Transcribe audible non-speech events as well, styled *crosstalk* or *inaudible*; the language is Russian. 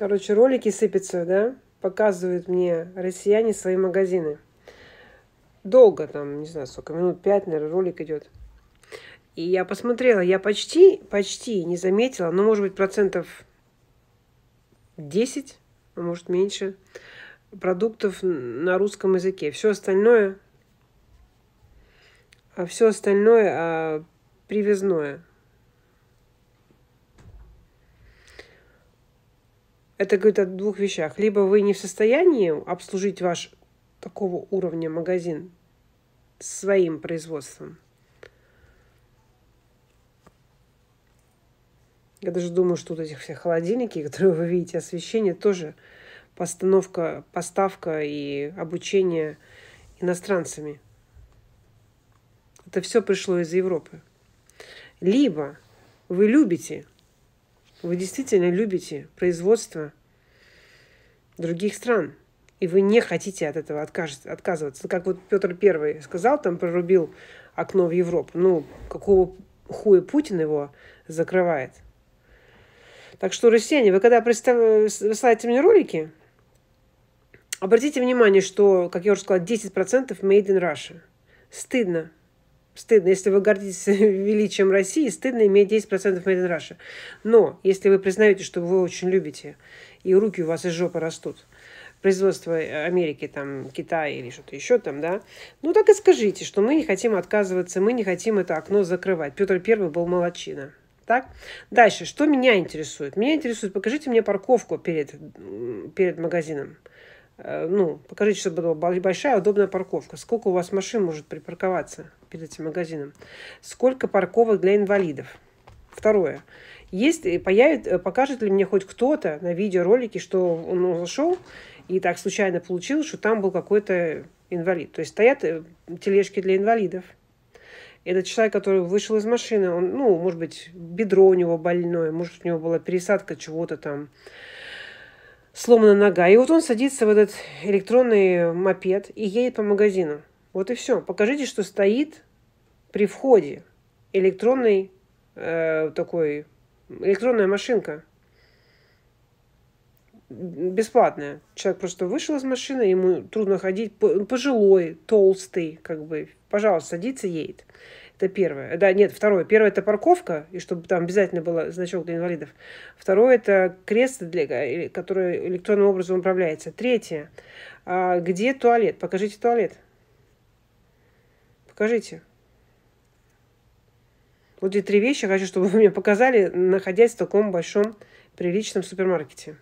Короче, ролики сыпятся, да? Показывают мне россияне свои магазины. Долго там, не знаю, сколько, минут пять, наверное, ролик идет. И я посмотрела, я почти, почти не заметила, ну, может быть, процентов 10, а может, меньше, продуктов на русском языке. Все остальное, а все остальное а, привезное. Это говорит о двух вещах. Либо вы не в состоянии обслужить ваш такого уровня магазин своим производством. Я даже думаю, что вот этих всех холодильники, *laughs* которые вы видите, освещение тоже постановка, поставка и обучение иностранцами. Это все пришло из Европы. Либо вы любите, вы действительно любите производство – других стран. И вы не хотите от этого отказываться. Как вот Петр Первый сказал, там прорубил окно в Европу. Ну, какого хуя Путин его закрывает? Так что, россияне, вы когда присылаете мне ролики, обратите внимание, что, как я уже сказала, 10% made in Russia. Стыдно стыдно. Если вы гордитесь *laughs* величием России, стыдно иметь 10% Made in Russia. Но если вы признаете, что вы очень любите, и руки у вас из жопы растут, производство Америки, там, Китая или что-то еще там, да, ну так и скажите, что мы не хотим отказываться, мы не хотим это окно закрывать. Петр Первый был молочина. Так? Дальше, что меня интересует? Меня интересует, покажите мне парковку перед, перед магазином. Э, ну, покажите, чтобы была большая, удобная парковка. Сколько у вас машин может припарковаться перед этим магазином? Сколько парковок для инвалидов? Второе. Есть, э, появит, э, покажет ли мне хоть кто-то на видеоролике, что он зашел и так случайно получил, что там был какой-то инвалид. То есть стоят тележки для инвалидов. Этот человек, который вышел из машины, он, ну, может быть, бедро у него больное, может, у него была пересадка чего-то там сломана нога. И вот он садится в этот электронный мопед и едет по магазину. Вот и все. Покажите, что стоит при входе электронный э, такой электронная машинка бесплатная. Человек просто вышел из машины, ему трудно ходить, ну, пожилой, толстый, как бы, пожалуйста, садится, едет. Это первое. Да, нет, второе. Первое – это парковка, и чтобы там обязательно был значок для инвалидов. Второе – это кресло, для, которое электронным образом управляется. Третье а – где туалет? Покажите туалет. Покажите. Вот эти три вещи хочу, чтобы вы мне показали, находясь в таком большом приличном супермаркете.